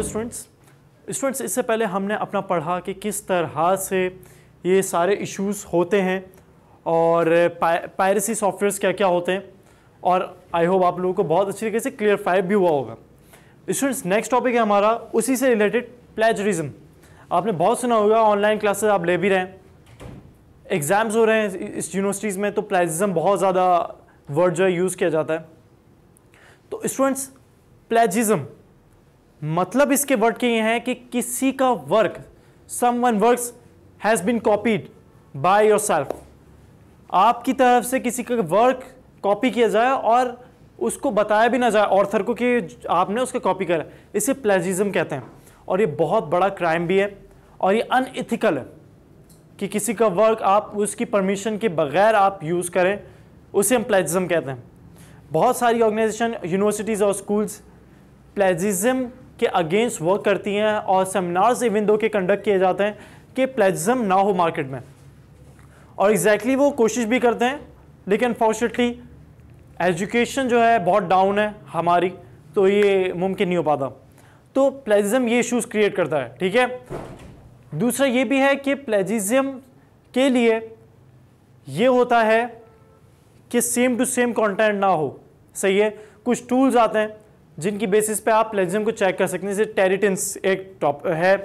hello students students इससे पहले हमने अपना पढ़ा कि किस तरह से ये सारे इश्यूज होते हैं और पायरेसी सॉफ्टवेयर्स क्या क्या होते हैं और आई होप आप लोगों को बहुत अच्छी तरीके से क्लियरफाई भी हुआ होगा स्टूडेंट्स नेक्स्ट टॉपिक है हमारा उसी से रिलेटेड प्लेजरिज्म आपने बहुत सुना होगा ऑनलाइन क्लासेस आप ले भी रहे हैं एग्ज़ाम्स हो रहे हैं इस यूनिवर्सिटीज़ में तो प्लेजरिज्म बहुत ज़्यादा वर्ड जो है यूज़ किया जाता है तो स्टूडेंट्स प्लेजरिज्म मतलब इसके वर्ड के ये हैं कि किसी का work someone work has been copied by yourself आपकी तरफ से किसी का वर्क कॉपी किया जाए और उसको बताया भी ना जाए ऑर्थर को कि आपने उसका कॉपी करा इसे प्लेजिज्म कहते हैं और ये बहुत बड़ा क्राइम भी है और ये अनइथिकल है कि किसी का वर्क आप उसकी परमिशन के बगैर आप यूज़ करें उसे हम प्लेजिज्म कहते हैं बहुत सारी ऑर्गेनाइजेशन यूनिवर्सिटीज़ और स्कूल्स प्लेजिज्म के अगेंस्ट वर्क करती हैं और सेमिनार्स इवन दो के कंडक्ट किए जाते हैं कि प्लेजम ना हो मार्केट में और एग्जैक्टली exactly वो कोशिश भी करते हैं लेकिन अनफॉर्चुनेटली एजुकेशन जो है बहुत डाउन है हमारी तो ये मुमकिन नहीं हो पाता तो प्लेजम ये इशूज़ क्रिएट करता है ठीक है दूसरा ये भी है कि प्लेजिज्म के लिए ये होता है कि सेम टू सेम कंटेंट ना हो सही है कुछ टूल्स आते हैं जिनकी बेसिस पे आप प्लेजम को चेक कर सकते हैं जैसे टेरिटेंस एक टॉप है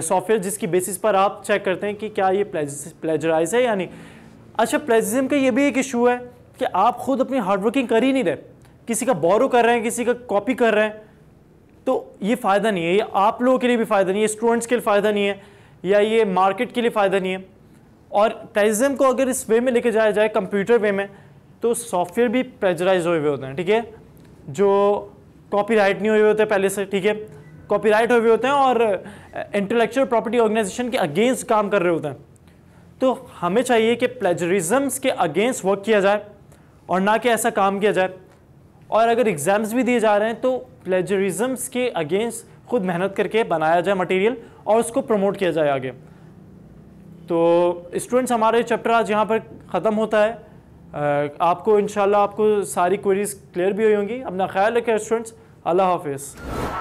सॉफ्टवेयर जिसकी बेसिस पर आप चेक करते हैं कि क्या ये प्लेजराइज है या नहीं अच्छा प्लेजम का ये भी एक इशू है कि आप खुद अपनी हार्डवर्किंग कर ही नहीं रहे किसी का बोरो कर रहे हैं किसी का कॉपी कर रहे हैं तो ये फ़ायदा नहीं है ये आप लोगों के लिए भी फ़ायदा नहीं है स्टूडेंट्स के लिए फ़ायदा नहीं है या ये मार्केट के लिए फ़ायदा नहीं है और प्लेजिज्म को अगर इस वे में लेके जाया जाए कंप्यूटर वे में तो सॉफ्टवेयर भी प्रेजराइज हुए हुए होते हैं ठीक है जो कॉपीराइट नहीं हुए होते पहले से ठीक है कॉपीराइट हुए होते हैं और इंटेलेक्चुअल प्रॉपर्टी ऑर्गेनाइजेशन के अगेंस्ट काम कर रहे होते हैं तो हमें चाहिए कि प्लेजरिजम्स के अगेंस्ट वर्क किया जाए और ना कि ऐसा काम किया जाए और अगर एग्ज़ाम्स भी दिए जा रहे हैं तो प्लेजरिजम्स के अगेंस्ट खुद मेहनत करके बनाया जाए मटेरियल और उसको प्रमोट किया जाए आगे तो स्टूडेंट्स हमारे चैप्टर आज यहाँ पर ख़त्म होता है आपको इन आपको सारी क्वेरीज़ क्लियर भी हुई होंगी अपना ख्याल रखें स्टूडेंट्स अल्लाह हाफिज़